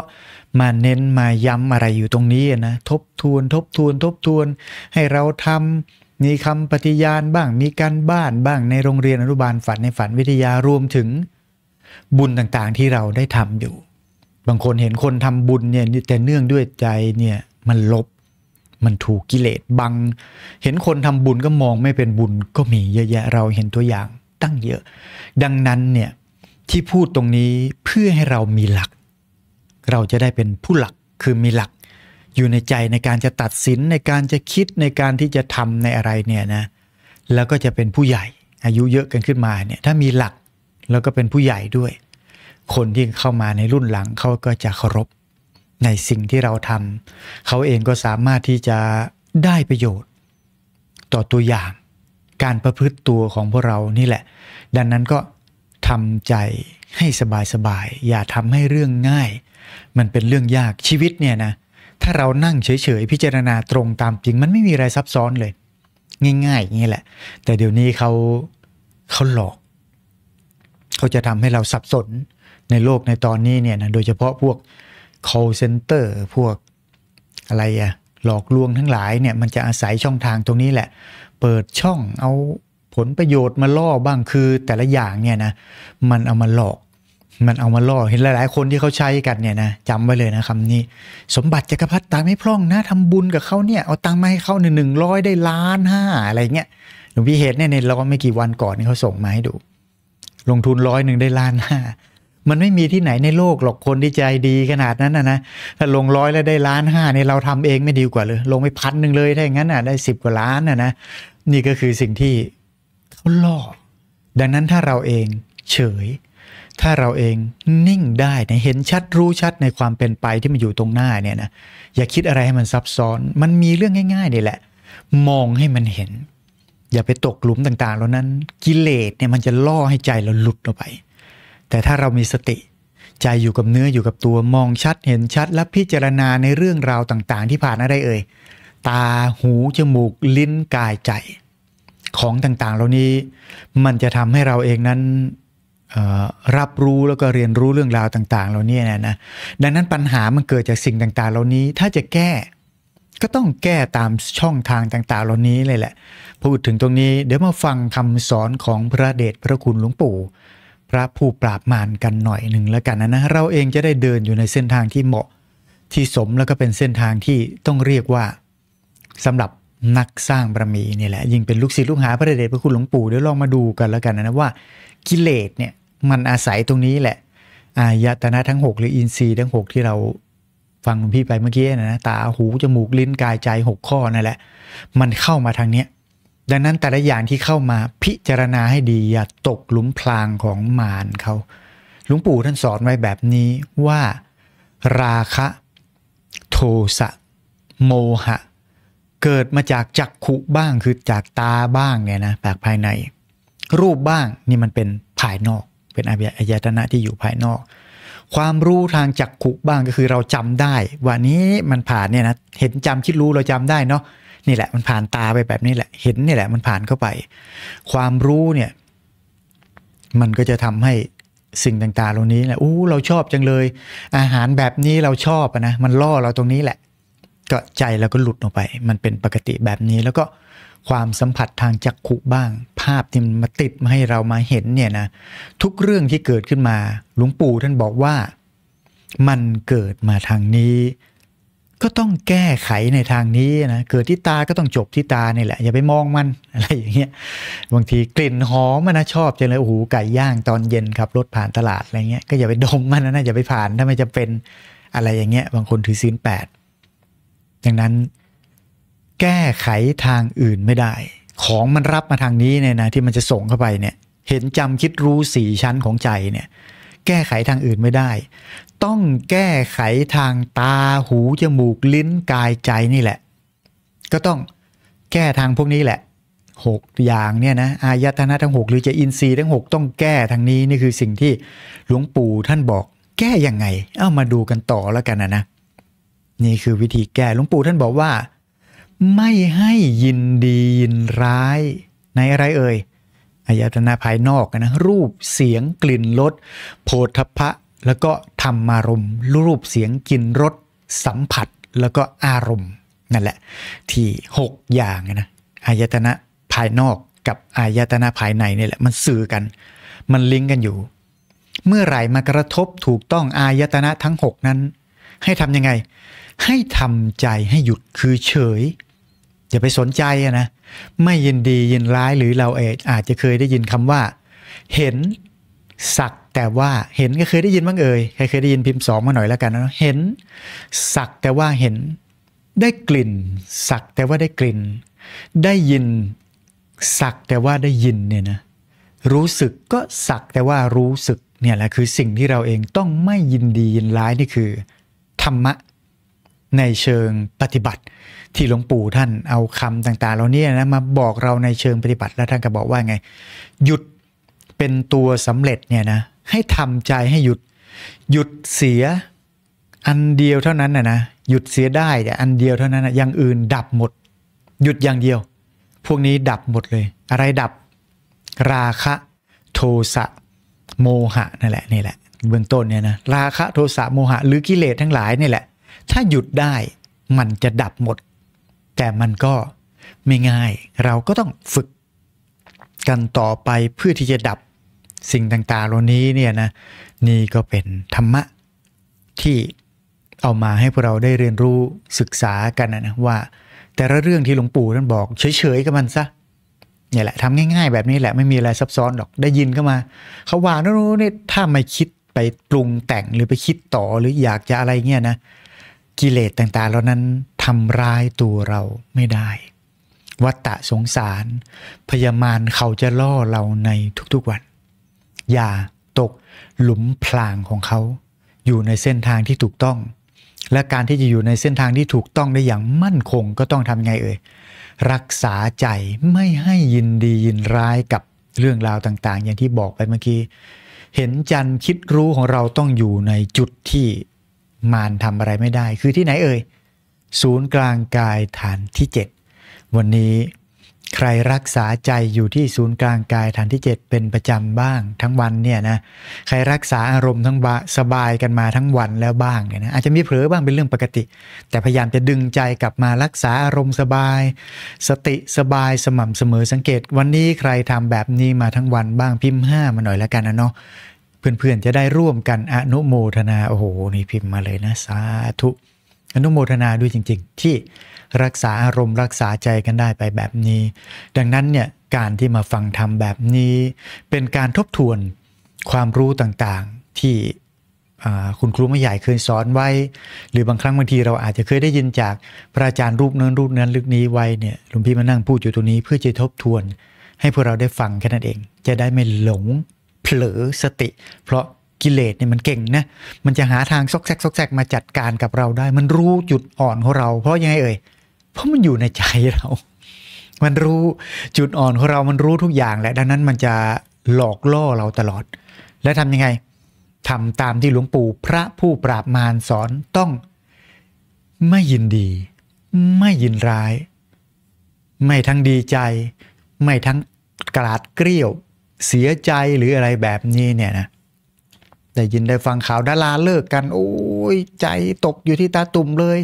มาเน้นมาย้ำอะไรอยู่ตรงนี้นะทบทวน ทบทวนทบทวน ให้เราทำมีคำปฏิญาณบ้างมีการบ้านบ้างในโรงเรียนอนุบาลฝันในฝันวิทยารวมถึงบุญต่างๆที่เราได้ทำอยู่ บางคนเห็นคนทำบุญเนี่ยแต่เนื่องด้วยใจเนี่ยมันลบมันถูกกิเลสบัง เห็นคนทำบุญก็มองไม่เป็นบุญก็มีเยอะแยะเราเห็นตัวอย่างตั้งเยอะ ดังนั้นเนี่ยที่พูดตรงนี้เพื่อให้เรามีหลัก เราจะได้เป็นผู้หลักคือมีหลัก อยู่ในใจในการจะตัดสินในการจะคิดในการที่จะทำในอะไรเนี่ยนะแล้วก็จะเป็นผู้ใหญ่อายุเยอะกันขึ้นมาเนี่ยถ้ามีหลักแล้วก็เป็นผู้ใหญ่ด้วย คนที่เข้ามาในรุ่นหลังเขาก็จะเคารพในสิ่งที่เราทำเขาเองก็สามารถที่จะได้ประโยชน์ ต่อตัวอย่างการประพฤติตัวของพวกเรานี่แหละ ดังนั้นก็ทำใจให้สบายสบายอย่าทำให้เรื่องง่าย มันเป็นเรื่องยากชีวิตเนี่ยนะถ้าเรานั่งเฉยๆพิจารณาตรงตามจริง มันไม่มีอะไรซับซ้อนเลย ง่ายๆอย่างนี้แหละ แต่เดี๋ยวนี้เขาเขาหลอกเขาจะทำให้เราสับสนในโลกในตอนนี้เนี่ยนะโดยเฉพาะพวก call center พวกอะไรอะหลอกลวงทั้งหลายเนี่ยมันจะอาศัยช่องทางตรงนี้แหละ เปิดช่องเอาผลประโยชน์มาล่อบ้างคือแต่ละอย่างเนี่ยนะ มันเอามาหลอก มันเอามาล่อเห็นหลายๆ คนที่เขาใช้กันเนี่ยนะจำไว้เลยนะคำนี้ สมบัติจักรพรรดิตาไม่พร่องนะทำบุญกับเขาเนี่ย เอาตังค์มาให้เขาหนึ่งร้อยได้ล้านห้าอะไรเงี้ยหลวงพี่เหตุเนี่ยใเราก็ไม่กี่วันก่อนเขาส่งมาให้ดูลงทุนร้อยหนึ่งได้ล้านห้า มันไม่มีที่ไหนในโลกหรอกคนที่ใจดีขนาดนั้นนะนะ ถ้าลงร้อยแล้วได้ล้านห้าเนี่ยเราทำเองไม่ดีกว่าเลยลงไปพันหนึ่งเลยถ้าอย่างนั้นอ่ะได้สิบกว่าล้านนะนะ นี่ก็คือสิ่งที่เขาล่อดังนั้นถ้าเราเองเฉย ถ้าเราเองนิ่งได้นะเห็นชัดรู้ชัดในความเป็นไปที่มันอยู่ตรงหน้าเนี่ยนะ อย่าคิดอะไรให้มันซับซ้อน มันมีเรื่องง่าย ๆ นี่แหละ มองให้มันเห็นอย่าไปตกหลุมต่าง ๆ เหล่านั้นกิเลสเนี่ยมันจะล่อให้ใจเราหลุดออกไป แต่ถ้าเรามีสติใจอยู่กับเนื้ออยู่กับตัวมองชัดเห็นชัด และพิจารณาในเรื่องราวต่าง ๆ ที่ผ่านอะไรเอ่ยตาหูจมูกลิ้นกายใจ ของต่างๆ เหล่านี้มันจะทำให้เราเองนั้นรับรู้แล้วก็เรียนรู้เรื่องราวต่างๆเหล่านี้นะนะดังนั้นปัญหามันเกิดจากสิ่งต่างๆ เหล่านี้ถ้าจะแก้ก็ต้องแก้ตามช่องทางต่างๆ เหล่านี้เลยแหละ พูดถึงตรงนี้เดี๋ยวมาฟังคำสอนของพระเดชพระคุณหลวงปู่ พระผู้ปราบมารกันหน่อยหนึ่งแล้วกันนะนะเราเองจะได้เดินอยู่ในเส้นทางที่เหมาะ ที่สมแล้วก็เป็นเส้นทางที่ต้องเรียกว่าสำหรับนักสร้างบารมีนี่แหละ ยิ่งเป็นลูกศิษย์ลูกหาพระเดชพระคุณหลวงปู่เดี๋ยวลองมาดูกันแล้วกันนะว่ากิเลสเนี่ยมันอาศัยตรงนี้แหละอายตนะทั้ง 6 หรืออินทรีย์ทั้ง6ที่เราฟังหลวงพี่ไปเมื่อกี้นะตาหู จมูก ลิ้นกายใจหกข้อนั่นแหละมันเข้ามาทางเนี้ยดังนั้นแต่ละอย่างที่เข้ามาพิจารณาให้ดีอย่าตกหลุมพรางของมารเขาหลวงปู่ท่านสอนไว้แบบนี้ว่า ราคะ โทสะ โมหะ เกิดมาจากจักขุบ้างคือจากตาบ้างเนี่ยนะปลกภายใน รูปบ้างนี่มันเป็นภายนอก เป็นอายตนะที่อยู่ภายนอกความรู้ทางจักขุบ้างก็คือเราจำได้ ว่านี้มันผ่านเนี่ยนะเห็นจำคิดรู้เราจำได้เนาะนี่แหละมันผ่านตาไปแบบนี้แหละ เห็นนี่แหละมันผ่านเข้าไป ความรู้เนี่ย มันก็จะทำให้สิ่งต่างๆเหล่านี้แหละอู้เราชอบจังเลยอาหารแบบนี้เราชอบนะมันล่อเราตรงนี้แหละก็ใจเราก็หลุดออกไป มันเป็นปกติแบบนี้แล้วก็ความสัมผัสทางจักขุบ้างภาพที่มาติดมาให้เรามาเห็นเนี่ยนะทุกเรื่องที่เกิดขึ้นมาหลวงปู่ท่านบอกว่ามันเกิดมาทางนี้ ก็ต้องแก้ไขในทางนี้นะเกิดที่ตาก็ต้องจบที่ตานี่แหละอย่าไปมองมัน อะไรอย่างเงี้ยบางทีกลิ่นหอมมันนะชอบจังเลยโอ้โหไก่ย่างตอนเย็นครับรถผ่านตลาดอะไรเงี้ยก็อย่าไปดมมันนะอย่าไปผ่านถ้าไม่จะเป็นอะไรอย่างเงี้ยบางคนถือซีนแปดดังนั้น แก้ไขทางอื่นไม่ได้ของมันรับมาทางนี้เนี่ยนะที่มันจะส่งเข้าไปเนี่ยเห็นจำคิดรู้สี่ชั้นของใจเนี่ยแก้ไขทางอื่นไม่ได้ ต้องแก้ไขทางตาหูจมูกลิ้นกายใจนี่แหละ ก็ต้องแก้ทางพวกนี้แหละหกอย่างเนี่ยนะอายตนะทั้งหกหรือจะอินทรีย์ทั้งหกต้องแก้ทางนี้นี่คือสิ่งที่หลวงปู่ท่านบอก แก้ยังไง เอามาดูกันต่อแล้วกันนะนะนี่คือวิธีแก้หลวงปู่ท่านบอกว่าไม่ให้ยินดียินร้ายในอะไรเอ่ยอายตนะภายนอกนะ รูปเสียงกลิ่นรสโผฏฐะแล้วก็ธรรมารมณ์รูปเสียงกลิ่นรสสัมผัสแล้วก็อารมณ์นั่นแหละ ที่ 6 อย่างนะอายตนะภายนอกกับอายตนะภายในนี่แหละ มันสื่อกัน มันลิงก์กันอยู่ เมื่อไหร่มากระทบถูกต้องอายตนะทั้ง 6 นั้นให้ทำยังไง ให้ทำใจให้หยุดคือเฉยอย่าไปสนใจนะ ไม่ยินดียินร้ายหรือเราเออาจจะเคยได้ยินคำว่า เห็นสักแต่ว่า เห็นก็เคยได้ยินบ้างเอ่ยใครเคยได้ยินพิมพ์สองมาหน่อยแล้วกันนะเห็นสักแต่ว่าเห็นได้กลิ่นสักแต่ว่าได้กลิ่น ได้ยินสักแต่ว่าได้ยินเนี่ยนะรู้สึกก็สักแต่ว่ารู้สึกเนี่ยแหละคือสิ่งที่เราเองต้องไม่ยินดียินร้ายนี่คือธรรมะในเชิงปฏิบัติที่หลวงปู่ท่านเอาคำต่างๆเหล่านี้นะมาบอกเราในเชิงปฏิบัติแล้วท่านก็บอกว่าไง หยุดเป็นตัวสำเร็จเนี่ยนะ ให้ทำใจให้หยุด หยุดเสียอันเดียวเท่านั้นนะนะหยุดเสียได้แต่อันเดียวเท่านั้นนะอย่างอื่นดับหมด หยุดอย่างเดียว พวกนี้ดับหมดเลย อะไรดับ ราคะ โทสะ โมหะนั่นแหละนี่แหละเบื้องต้นเนี่ยนะ ราคะ โทสะ โมหะ หรือกิเลสทั้งหลายนี่แหละ ถ้าหยุดได้มันจะดับหมดแต่มันก็ไม่ง่าย เราก็ต้องฝึกกันต่อไปเพื่อที่จะดับสิ่งต่างๆ เหล่านี้เนี่ยนะ นี่ก็เป็นธรรมะที่เอามาให้พวกเราได้เรียนรู้ศึกษากันนะว่า แต่ละเรื่องที่หลวงปู่ท่านบอก เฉยๆกับมันซะเนี่ยแหละทำง่ายๆแบบนี้แหละไม่มีอะไรซับซ้อนหรอกได้ยินก็มาเขาว่าโน้นนี่ถ้าไม่คิดไปปรุงแต่งหรือไปคิดต่อหรืออยากจะอะไรเงี้ยนะ กิเลสต่างๆเหล่านั้นทำร้ายตัวเราไม่ได้ วัตตะสงสาร พยามาลเขาจะล่อเราในทุกๆวัน อย่าตกหลุมพรางของเขาอยู่ในเส้นทางที่ถูกต้อง และการที่จะอยู่ในเส้นทางที่ถูกต้องได้อย่างมั่นคงก็ต้องทำไงเอ่ยรักษาใจไม่ให้ยินดียินร้ายกับเรื่องราวต่างๆ อย่างที่บอกไปเมื่อกี้เห็นจันคิดรู้ของเราต้องอยู่ในจุดที่มารทำอะไรไม่ได้คือที่ไหนเอ่ยศูนย์กลางกายฐานที่ 7 วันนี้ใครรักษาใจอยู่ที่ศูนย์กลางกายฐานที่ 7 เป็นประจำบ้างทั้งวันเนี่ยนะใครรักษาอารมณ์ทั้งสบายกันมาทั้งวันแล้วบ้างเนี่ยนะอาจจะมีเผลอบ้างเป็นเรื่องปกติ แต่พยายามจะดึงใจกลับมารักษาอารมณ์สบาย สติสบายสม่ำเสมอสังเกต วันนี้ใครทำแบบนี้มาทั้งวันบ้างพิมพ์ห้ามาหน่อยแล้วกันนะเนาะเพื่อนๆจะได้ร่วมกันอนุโมทนาโอ้โหนี่พิมพ์มาเลยนะสาธุอนุโมทนาด้วยจริงๆที่รักษาอารมณ์รักษาใจกันได้ไปแบบนี้ ดังนั้นเนี่ยการที่มาฟังทำแบบนี้ เป็นการทบทวนความรู้ต่างๆที่คุณครูไม่ใหญ่เคยสอนไว้ หรือบางครั้งบางทีเราอาจจะเคยได้ยินจาก พระอาจารย์รูปนั้นรูปนั้นลึกนี้ไว้เนี่ยหลวงพี่มานั่งพูดอยู่ตรงนี้เพื่อจะทบทวน ให้พวกเราได้ฟังแค่นั้นเอง จะได้ไม่หลงเผลอสติ เพราะกิเลสเนี่ยมันเก่งนะ มันจะหาทางซอกแซกซอกแซกมาจัดการกับเราได้ มันรู้จุดอ่อนของเรา เพราะยังไงเอ่ย เพราะมันอยู่ในใจเรา มันรู้จุดอ่อนของเรา มันรู้ทุกอย่างแหละ ดังนั้นมันจะหลอกล่อเราตลอด และทํำยังไง ทำตามที่หลวงปู่พระผู้ปราบมารสอน ต้องไม่ยินดี ไม่ยินร้าย ไม่ทั้งดีใจ ไม่ทั้งกราดเกลี้ยวเสียใจหรืออะไรแบบนี้เนี่ยนะได้ยินได้ฟังข่าวดาราเลิกกัน โอ้ยใจตกอยู่ที่ตาตุ่มเลย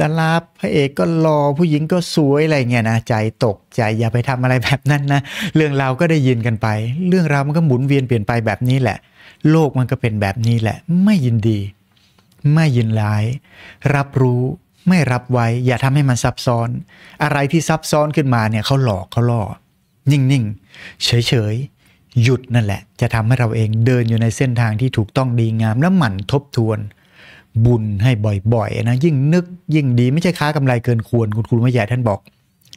ดาราพระเอกก็รอผู้หญิงก็สวยอะไรเงี้ยนะใจตกใจอย่าไปทำอะไรแบบนั้นนะ เรื่องราวก็ได้ยินกันไป เรื่องราวมันก็หมุนเวียนเปลี่ยนไปแบบนี้แหละ โลกมันก็เป็นแบบนี้แหละ ไม่ยินดี ไม่ยินร้าย รับรู้ไม่รับไว้อย่าทำให้มันซับซ้อน อะไรที่ซับซ้อนขึ้นมาเนี่ยเขาหลอกเขาล่อนิ่งๆเฉยๆหยุดนั่นแหละจะทำให้เราเองเดินอยู่ในเส้นทางที่ถูกต้องดีงาม และหมั่นทบทวนบุญให้บ่อยๆนะยิ่งนึกยิ่งดีไม่ใช่ค้ากำไรเกินควร คุณครูไม่ใหญ่ท่านบอก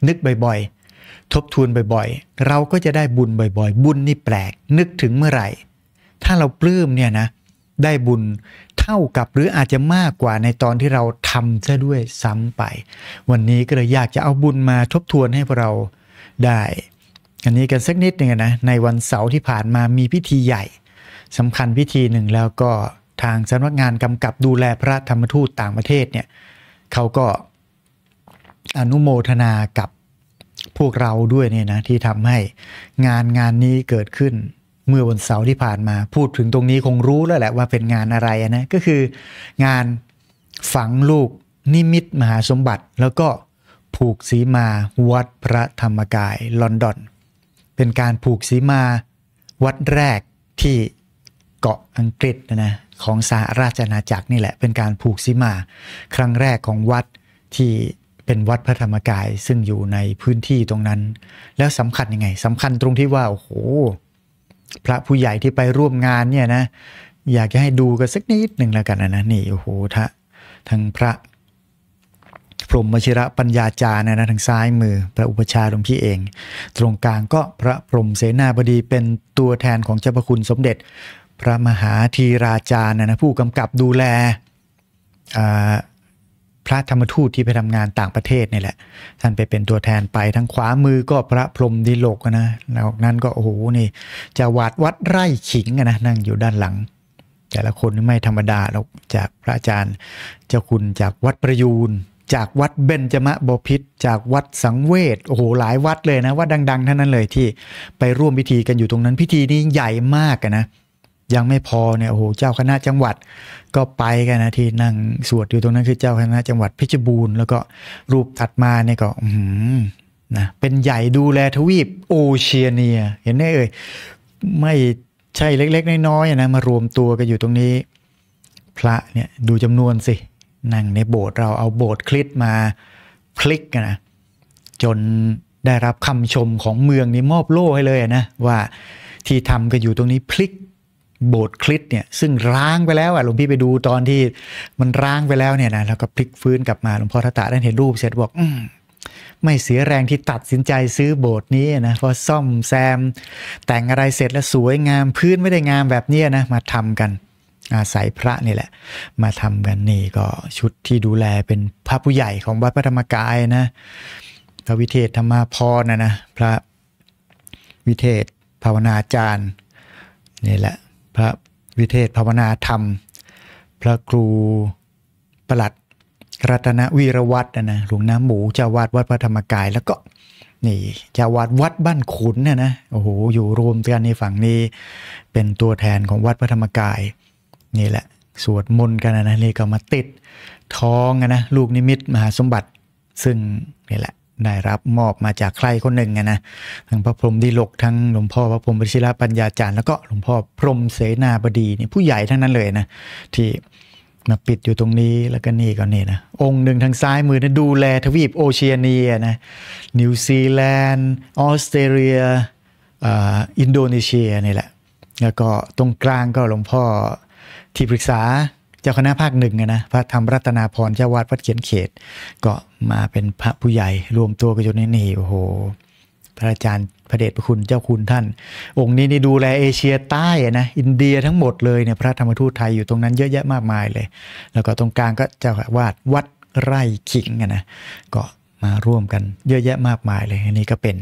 นึกบ่อยๆ ทบทวนบ่อยๆ เราก็จะได้บุญบ่อยๆ บุญนี่แปลกนึกถึงเมื่อไหร่ ถ้าเราปลื้มเนี่ยนะได้บุญเท่ากับหรืออาจจะมากกว่าในตอนที่เราทำซะด้วยซ้ำไป วันนี้ก็เลยอยากจะเอาบุญมาทบทวนให้พวกเราได้อันนี้กันสักนิดหนึ่งนะในวันเสาร์ที่ผ่านมามีพิธีใหญ่สำคัญพิธีหนึ่งแล้วก็ทางสำนักงานกำกับดูแลพระธรรมทูตต่างประเทศเนี่ยเขาก็อนุโมทนากับพวกเราด้วยเนี่ยนะที่ทำให้งานงานนี้เกิดขึ้นเมื่อวันเสาร์ที่ผ่านมาพูดถึงตรงนี้คงรู้แล้วแหละว่าเป็นงานอะไรนะก็คืองานฝังลูกนิมิตมหาสมบัติแล้วก็ผูกสีมาวัดพระธรรมกาย ลอนดอนเป็นการผูกสีมาวัดแรกที่เกาะอังกฤษนะของสาราชนาณาจักรนี่แหละเป็นการผูกสีมา ครั้งแรกของวัดที่เป็นวัดพระธรรมกายซึ่งอยู่ในพื้นที่ตรงนั้น แล้วสำคัญยังไงสำคัญตรงที่ว่าโอ้โหพระผู้ใหญ่ที่ไปร่วมงานเนี่ยนะ อยากจะให้ดูกันสักนิดหนึ่งแล้วกันนะนี่โอ้โหทั้งพระพรหมชิระปัญญาจารย์นะทางซ้ายมือพระอุปชาหลวงพี่เอง ตรงกลางก็พระพรหมเสนาบดีเป็นตัวแทนของเจ้าพระคุณสมเด็จ พระมหาธีราจารย์นะผู้กำกับดูแลพระธรรมทูตที่ไปทำงานต่างประเทศนี่แหละ ท่านไปเป็นตัวแทนไปทางขวามือก็พระพรหมดิโลกนะนอกนั้นก็โอ้โหนี่จะวาดวัดไร่ขิงนะนั่งอยู่ด้านหลัง แต่ละคนไม่ธรรมดาหรอกจากพระอาจารย์ เจ้าคุณจากวัดประยูนจากวัดเบญจมะบพิษจากวัดสังเวชโอ้โหหลายวัดเลยนะวัดดัง ๆ ท่านั้นเลยที่ ไปร่วมพิธีกันอยู่ตรงนั้น พิธีนี้ใหญ่มากนะยังไม่พอเนี่ยโอ้โห เจ้าคณะจังหวัดก็ไปกันนะที่นั่งสวดอยู่ตรงนั้นคือเจ้าคณะจังหวัดเพชรบูรณ์แล้ว ก็รูปถัดมาเนี่ยก็ืนะเป็นใหญ่ดูแลทวีป โอเชียเนีย เห็นไหมเอ่ยไม่ใช่เล็ก ๆ น้อยๆนะมารวมตัวกันอยู่ตรงนี้ พระเนี่ยดูจำนวนสินั่งในโบสถ์เราเอาโบสถ์คลิสตมาพลิกนะจนได้รับคำชมของเมืองนี้มอบโล่ให้เลยนะ ว่าที่ทำกันอยู่ตรงนี้พลิกโบสถ์คลิตเนี่ย ซึ่งร้างไปแล้วอ่ะหลวงพี่ไปดูตอนที่มันร้างไปแล้วเนี่ยนะแล้วก็พลิกฟื้นกลับมาหลวงพ่อทตาได้เห็นรูปเสร็จบอกอไม่เสียแรงที่ตัดสินใจซื้อโบสถ์นี้นะพอซ่อมแซม แต่งอะไรเสร็จแล้วสวยงามพื้นไม่ได้งามแบบนี้นะมาทำกันอาศัยพระนี่แหละมาทำกันนี่ก็ชุดที่ดูแลเป็นพระผู้ใหญ่ของวัดพระธรรมกายนะพระวิเทศธรรมาพรนะนะพระวิเทศภาวนาจารย์นี่แหละ พระวิเทศภาวนาธรรม พระครูประหลัดรัตนวีรวัตรนะนะหลวงน้ำหมูเจ้าวาดวัดพระธรรมกาย แล้วก็นี่เจ้าวาดวัดบ้านขุนนะนะโอ้โหอยู่รวมกันในฝั่งนี้เป็นตัวแทนของวัดพระธรรมกายนี่แหละ สวดมนต์กันนะนี่ก็มาติดท้องนะลูกนิมิตมหาสมบัติซึ่งนี่แหละได้รับมอบมาจากใครคนหนึ่งนะทั้งพระพรหมดีลกทั้งหลวงพ่อพระพรหมปริชิลปัญญาจารย์ แล้วก็หลวงพ่อพรหมเสนาบดีนี่ผู้ใหญ่ทั้งนั้นเลยนะที่มาปิดอยู่ตรงนี้แล้วก็นี่ก็นี่นะ องค์หนึ่งทางซ้ายมือนะดูแลทวีปโอเชียเนียนะนิวซีแลนด์ออสเตรเลียอินโดนีเซียนี่แหละแล้วก็ตรงกลางก็หลวงพ่อที่ปรึกษาเจ้าคณะภาคหนึ่งนะ พระธรรมรัตนาพรเจ้าวาดวัดเขียนเขต ก็มาเป็นพระผู้ใหญ่ รวมตัวกันจนนี่โอ้โห พระอาจารย์พระเดชพระคุณเจ้าคุณท่าน องค์นี้นี่ดูแลเอเชียใต้นะ อินเดียทั้งหมดเลยเนี่ยพระธรรมทูตไทยอยู่ตรงนั้นเยอะแยะมากมายเลย แล้วก็ตรงกลางก็เจ้าวาดวัดไร่ขิงนะก็มาร่วมกันเยอะแยะมากมายเลย อันนี้ก็เป็น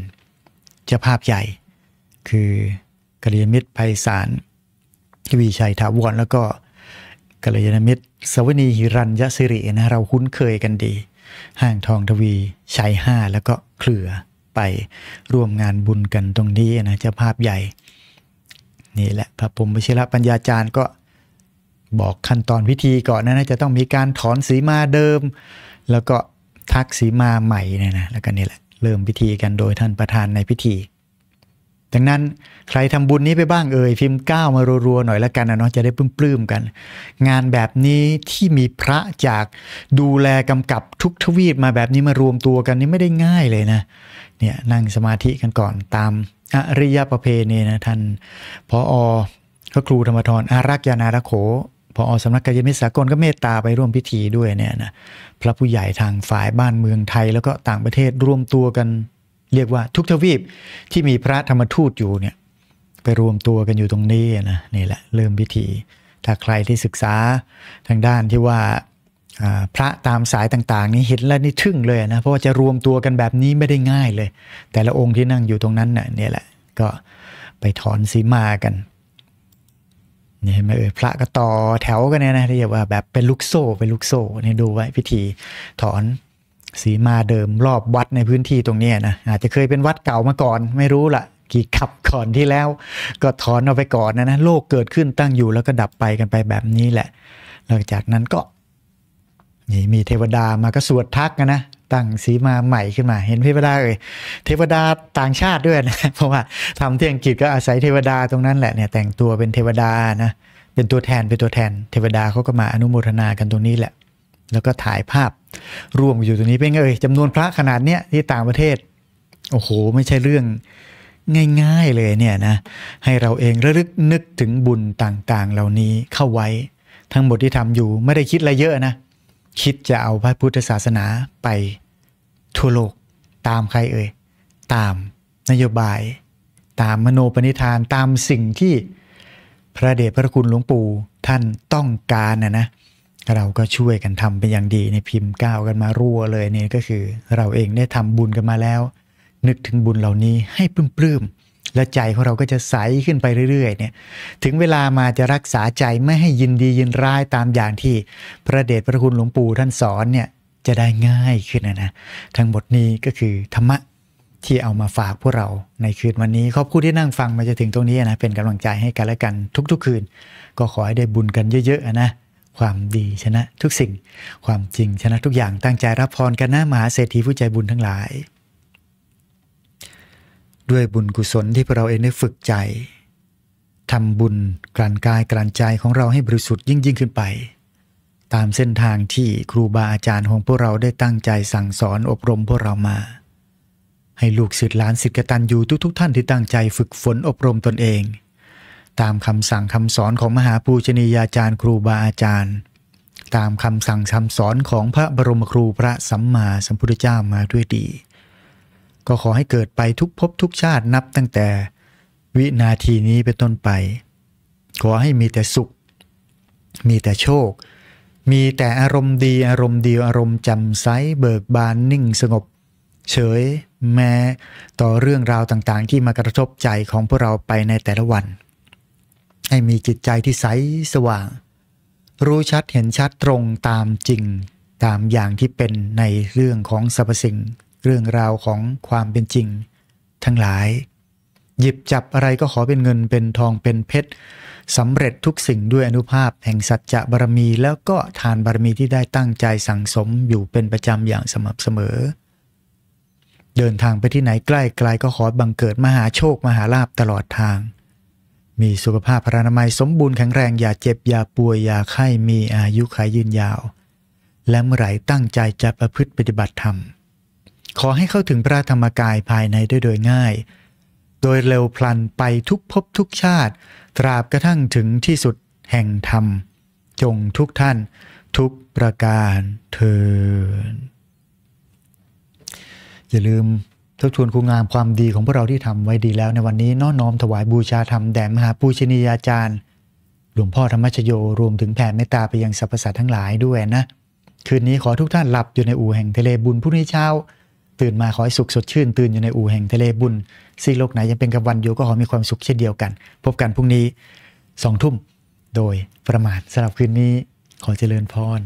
เจ้าภาพใหญ่ คือกเรียมิตรไพศาลกวีชัยถาวรแล้วก็กัลยาณมิตร สวนีหิรัญยศิรินะเราคุ้นเคยกันดีห้างทองทวีชัยห้าแล้วก็เคลือไปร่วมงานบุญกันตรงนี้นะเจ้าภาพใหญ่ นี่แหละพระพรมวชิระปัญญาจารย์ก็บอกขั้นตอนพิธีก่อนนะจะต้องมีการถอนสีมาเดิม แล้วก็ทักสีมาใหม่เนี่ยนะแล้วก็นี่แหละเริ่มพิธีกันโดยท่านประธานในพิธีดังนั้นใครทำบุญนี้ไปบ้างเอ่ย พิมพ์ก้าวมารัวๆหน่อยละกันนะเนาะจะได้ปลื้มๆกัน งานแบบนี้ที่มีพระจากดูแลกำกับทุกทวีปมาแบบนี้มารวมตัวกันนี่ไม่ได้ง่ายเลยนะเนี่ยนั่งสมาธิกันก่อนตามอริยประเพณีนะท่านพออพระครูธรรมทรอารักยานารโขพออสำนักกายมิสากลก็เมตตาไปร่วมพิธีด้วยเนี่ยนะพระผู้ใหญ่ทางฝ่ายบ้านเมืองไทยแล้วก็ต่างประเทศร่วมตัวกันเรียกว่าทุกทวีปที่มีพระธรรมทูตอยู่เนี่ยไปรวมตัวกันอยู่ตรงนี้นะนี่แหละเริ่มพิธีถ้าใครที่ศึกษาทางด้านที่ว่าพระตามสายต่าง ๆ นี้เห็นแล้วนี่ทึ่งเลยนะเพราะว่าจะรวมตัวกันแบบนี้ไม่ได้ง่ายเลย แต่ละองค์ที่นั่งอยู่ตรงนั้นน่ะนี่แหละก็ไปถอนสีมากัน นี่เห็นไหมเออพระก็ต่อแถวกันเนี่ยนะเรียกว่าแบบเป็นลูกโซ่เป็นลูกโซ่เนี่ยดูไว้พิธีถอนสีมาเดิมรอบวัดในพื้นที่ตรงนี้นะอาจจะเคยเป็นวัดเก่ามาก่อนไม่รู้ละกี่ขับก่อนที่แล้วก็ถอนเอาไปก่อนนะนะ โลกเกิดขึ้นตั้งอยู่แล้วก็ดับไปกันไปแบบนี้แหละ หลังจากนั้นก็ นี่มีเทวดามาก็สวดทักนะ ตั้งสีมาใหม่ขึ้นมา เห็นเทวดาเลยเทวดาต่างชาติด้วยนะเพราะว่าทำที่อังกฤษก็อาศัยเทวดาตรงนั้นแหละเนี่ย แต่งตัวเป็นเทวดานะเป็นตัวแทนเป็นตัวแทน เทวดาเขาก็มาอนุโมทนากันตรงนี้แหละแล้วก็ถ่ายภาพรวมอยู่ตรงนี้เป็นไงเอ่ยจำนวนพระขนาดเนี้ยที่ต่างประเทศ โอ้โห ไม่ใช่เรื่องง่าย ๆ เลยเนี่ยนะ ให้เราเองระลึกนึกถึงบุญต่าง ๆ เหล่านี้เข้าไว้ ทั้งหมดที่ทำอยู่ไม่ได้คิดอะไรเยอะนะ คิดจะเอาพระพุทธศาสนาไปทั่วโลกตามใครเอ่ย ตามนโยบาย ตามมโนปณิธานตามสิ่งที่พระเดชพระคุณหลวงปู่ท่านต้องการนะนะเราก็ช่วยกันทำเป็นอย่างดีในพิมพ์ก้าวกันมารั่วเลยนี่ก็คือเราเองได้ทำบุญกันมาแล้ว นึกถึงบุญเหล่านี้ให้ปลื้มๆและใจของเราก็จะใสขึ้นไปเรื่อยๆ เนี่ยถึงเวลามาจะรักษาใจไม่ให้ยินดียินร้ายตามอย่างที่พระเดชพระคุณหลวงปู่ท่านสอนเนี่ยจะได้ง่ายขึ้นนะนะทั้งหมดนี้ก็คือธรรมะที่เอามาฝากพวกเราในคืนวันนี้ขอบคุณที่นั่งฟังมาจะถึงตรงนี้นะเป็นกำลังใจให้กันและกันทุกๆคืนก็ขอให้ได้บุญกันเยอะๆนะความดี ชนะทุกสิ่งความจริงชนะทุกอย่างตั้งใจรับพรกันนะมหาเศรษฐีผู้ใจบุญทั้งหลาย ด้วยบุญกุศลที่พวกเราเองได้ฝึกใจทำบุญกลั่นกายกลั่นใจของเราให้บริสุทธิ์ยิ่งยิ่งขึ้นไป ตามเส้นทางที่ครูบาอาจารย์ของพวกเราได้ตั้งใจสั่งสอนอบรมพวกเรามา ให้ลูกศิษย์หลานศิษย์กตันอยู่ทุก ๆ ท่านที่ตั้งใจ ฝึกฝนอบรมตนเองตามคำสั่งคำสอนของมหาปูชนียาจารย์ครูบาอาจารย์ ตามคำสั่งคำสอนของพระบรมครูพระสัมมาสัมพุทธเจ้ามาด้วยดี ก็ขอให้เกิดไปทุกภพทุกชาตินับตั้งแต่วินาทีนี้เป็นต้นไป ขอให้มีแต่สุข มีแต่โชค มีแต่อารมณ์ดี อารมณ์ดี อารมณ์จำไซเบิกบานนิ่ง สงบ เฉย แม้ ต่อเรื่องราวต่างๆ ที่มากระทบใจของพวกเราไปในแต่ละวันให้มีจิตใจที่ใสสว่าง รู้ชัดเห็นชัดตรงตามจริงตามอย่างที่เป็นในเรื่องของสรรพสิ่ง เรื่องราวของความเป็นจริง ทั้งหลาย หยิบจับอะไรก็ขอเป็นเงิน เป็นทองเป็นเพชรสำเร็จทุกสิ่งด้วยอนุภาพแห่งสัจจะบารมีแล้วก็ทานบารมีที่ได้ตั้งใจสั่งสมอยู่เป็นประจำอย่างสม่ำเสมอ เดินทางไปที่ไหนใกล้ไกลก็ขอบังเกิดมหาโชคมหาลาภตลอดทางมีสุขภาพพรณนามัยสมบูรณ์แข็งแรง อย่าเจ็บ อย่าป่วย อย่าไข้มีอายุขายยืนยาว และเมื่อไหร่ตั้งใจจะประพฤติปฏิบัติธรรม ขอให้เข้าถึงพระธรรมกายภายในได้โดยง่าย โดยเร็วพลันไปทุกภพทุกชาติ ตราบกระทั่งถึงที่สุดแห่งธรรม จงทุกท่าน ทุกประการเทินอย่าลืมทบทวนคุณงามความดีของพวกเราที่ทำไว้ดีแล้วในวันนี้น้อมน้อมถวายบูชาธรรมแด่มหาปูชนียาจารย์หลวงพ่อธรรมชโย รวมถึงแผ่เมตตาไปยังสรรพสัตว์ทั้งหลายด้วยนะคืนนี้ขอทุกท่านหลับอยู่ในอู่แห่งทะเลบุญผู้นี้เช้า ตื่นมาขอให้สุขสดชื่น ตื่นอยู่ในอู่แห่งทะเลบุญซีโลกไหนยังเป็นกับวันอยู่ก็ขอมีความสุขเช่นเดียวกัน พบกันพรุ่งนี้สองทุ่มโดยประมาทสำหรับคืนนี้ขอเจริญพร